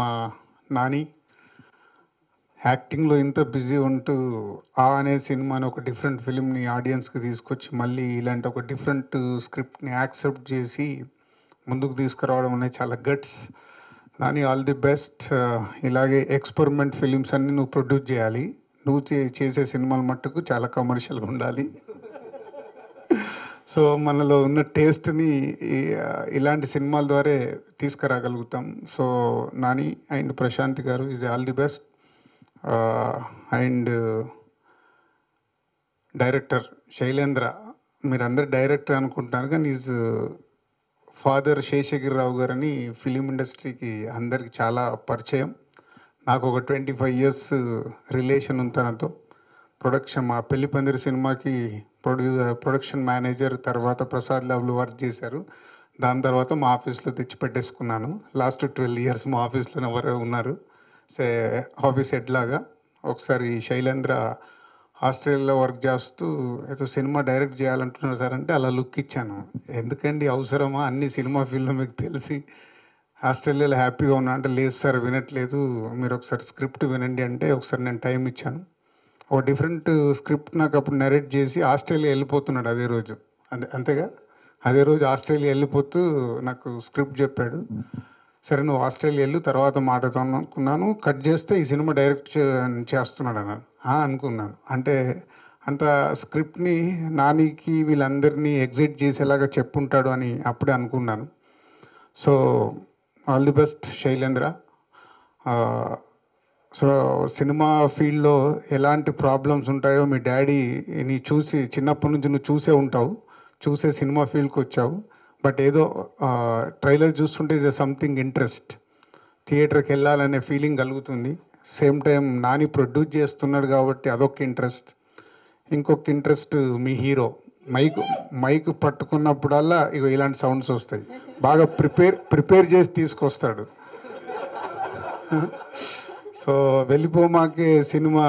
మా నాని యాక్టింగ్లో ఇంత బిజీ ఉంటూ ఆ అనే సినిమాని ఒక డిఫరెంట్ ఫిలింని ఆడియన్స్కి తీసుకొచ్చి మళ్ళీ ఇలాంటి ఒక డిఫరెంట్ స్క్రిప్ట్ని యాక్సెప్ట్ చేసి ముందుకు తీసుకురావడం అనేది చాలా guts Nani all the best ఇలాగే ఎక్స్పెరిమెంట్ ఫిలిమ్స్ అన్నీ నువ్వు ప్రొడ్యూస్ చేయాలి నువ్వు చే చేసే సినిమాలు మట్టుకు చాలా కమర్షియల్గా ఉండాలి సో మనలో ఉన్న టేస్ట్ని ఇలాంటి సినిమాల ద్వారా తీసుకురాగలుగుతాం so Nani and Prashanth garu is all the best and director Shailendra మీరు అందరు డైరెక్టర్ అనుకుంటున్నారు కానీ ఈజ్ ఫాదర్ శేషగిరి రావు గారని ఫిలిం ఇండస్ట్రీకి అందరికి చాలా పరిచయం నాకు ఒక ట్వంటీ ఫైవ్ ఇయర్స్ రిలేషన్ ఉంది తనతో ప్రొడక్షన్ మా పెళ్లి పందిరి సినిమాకి ప్రొడ్యూ ప్రొడక్షన్ మేనేజర్ తర్వాత ప్రసాద్ లవ్లు వర్క్ చేశారు దాని తర్వాత మా ఆఫీస్లో తెచ్చి పెట్టేసుకున్నాను లాస్ట్ ట్వెల్వ్ ఇయర్స్ మా ఆఫీస్లోనే ఎవరు ఉన్నారు సే ఆఫీస్ హెడ్లాగా ఒకసారి శైలేంద్ర ఆస్ట్రేలియాలో వర్క్ చేస్తూ ఏదో సినిమా డైరెక్ట్ చేయాలంటున్నారు సార్ అంటే అలా లుక్ ఇచ్చాను ఎందుకండి అవసరమా అన్ని సినిమా ఫీల్డ్ మీకు తెలిసి ఆస్ట్రేలియాలో హ్యాపీగా ఉన్నా అంటే లేదు సార్ వినట్లేదు మీరు ఒకసారి స్క్రిప్ట్ వినండి అంటే ఒకసారి నేను టైం ఇచ్చాను ఓ డిఫరెంట్ స్క్రిప్ట్ నాకు అప్పుడు నెరేట్ చేసి ఆస్ట్రేలియా వెళ్ళిపోతున్నాడు అదే రోజు అంతే అంతేగా అదే రోజు ఆస్ట్రేలియా వెళ్ళిపోతూ నాకు స్క్రిప్ట్ చెప్పాడు సరే నువ్వు ఆస్ట్రేలియా వెళ్ళు తర్వాత మాట్లాడుతాను అనుకున్నాను కట్ చేస్తే ఈ సినిమా డైరెక్ట్ చేస్తున్నాడు అన్నాను అనుకున్నాను అంటే అంత స్క్రిప్ట్ని నానికి వీళ్ళందరినీ ఎగ్జిట్ చేసేలాగా చెప్పుంటాడు అని అప్పుడే అనుకున్నాను so all the best Shailendra so cinema ఫీల్డ్లో ఎలాంటి ప్రాబ్లమ్స్ ఉంటాయో మీ డాడీ నీ చూసి చిన్నప్పటి నుంచి నువ్వు చూసే ఉంటావు చూసే సినిమా ఫీల్డ్కి వచ్చావు బట్ ఏదో ట్రైలర్ చూస్తుంటే ఇస్ సంథింగ్ ఇంట్రెస్ట్ థియేటర్కి వెళ్ళాలనే ఫీలింగ్ కలుగుతుంది సేమ్ టైం నాని ప్రొడ్యూస్ చేస్తున్నాడు కాబట్టి అదొక ఇంట్రెస్ట్ ఇంకొక ఇంట్రెస్ట్ మీ హీరో మైక్ మైక్ పట్టుకున్నప్పుడల్లా ఇక ఇలాంటి సౌండ్స్ వస్తాయి బాగా ప్రిపేర్ ప్రిపేర్ చేసి తీసుకొస్తాడు సో వెళ్ళిపోమాకే సినిమా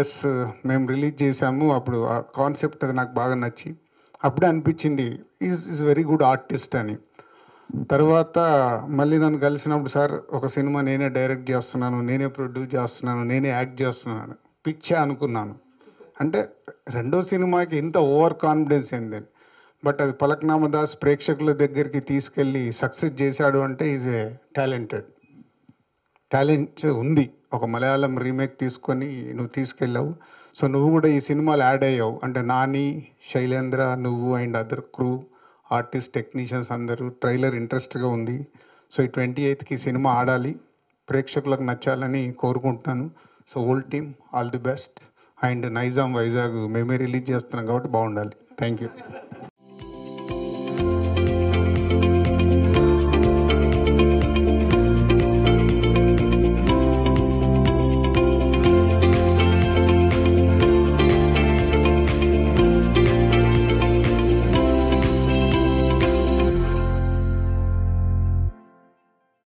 ఎస్ మేము రిలీజ్ చేసాము అప్పుడు ఆ కాన్సెప్ట్ అది నాకు బాగా నచ్చి అప్పుడే అనిపించింది is is very good artist అని తర్వాత మళ్ళీ నన్ను కలిసినప్పుడు సార్ ఒక సినిమా నేనే డైరెక్ట్ చేస్తున్నాను నేనే ప్రొడ్యూస్ చేస్తున్నాను నేనే యాక్ట్ చేస్తున్నాను పిచ్చే అనుకున్నాను అంటే రెండో సినిమాకి ఇంత ఓవర్ కాన్ఫిడెన్స్ అయింది బట్ అది పలక్నామదాస్ ప్రేక్షకుల దగ్గరికి తీసుకెళ్ళి సక్సెస్ చేశాడు అంటే ఈజ్ ఏ టాలెంటెడ్ టాలెంట్ ఉంది ఒక మలయాళం రీమేక్ తీసుకొని నువ్వు తీసుకెళ్ళావు సో నువ్వు కూడా ఈ సినిమాలు యాడ్ అయ్యావు అంటే నాని శైలేంద్ర నువ్వు and other crew artist technicians అందరూ ట్రైలర్ ఇంట్రెస్ట్గా ఉంది సో ఈ ట్వంటీ ఎయిత్కి సినిమా ఆడాలి ప్రేక్షకులకు నచ్చాలని కోరుకుంటున్నాను so old team all the best and Nizam Vizag మేమే రిలీజ్ చేస్తున్నాం కాబట్టి బాగుండాలి థ్యాంక్ యూ